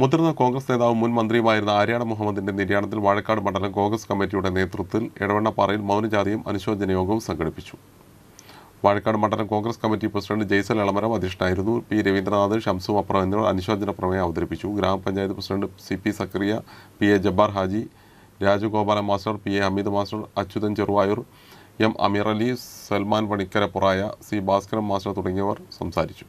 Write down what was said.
മുതിർന്ന കോൺഗ്രസ് നേതാവും മുൻ മന്ത്രിയുമായിരുന്ന ആര്യാട മുഹമ്മദിന്റെ നിര്യാണത്തിൽ വാഴക്കാട് മണ്ഡലം കോൺഗ്രസ് കമ്മിറ്റിയുടെ നേതൃത്വത്തിൽ എടവണ്ണപ്പാറയിൽ മൗനജാതിയും അനുശോചന യോഗവും സംഘടിപ്പിച്ചു വാഴക്കാട് മണ്ഡലം കോൺഗ്രസ് കമ്മിറ്റി പ്രസിഡന്റ് ജയ്സൽ എളമരം അധ്യക്ഷനായിരുന്നു പി രവീന്ദ്രനാഥ് ഷംസു അപ്രം എന്നിവർ അനുശോചന പ്രമേയം അവതരിപ്പിച്ചു ഗ്രാമപഞ്ചായത്ത് president C P Zakariya P A Jabbar Haji Rajagopala master P A Hameed master Achuthan Cheruvayoor M Ameer Ali Salman Panikkarappuraya C Bhaskaran master തുടങ്ങിയവർ സംസാരിച്ചു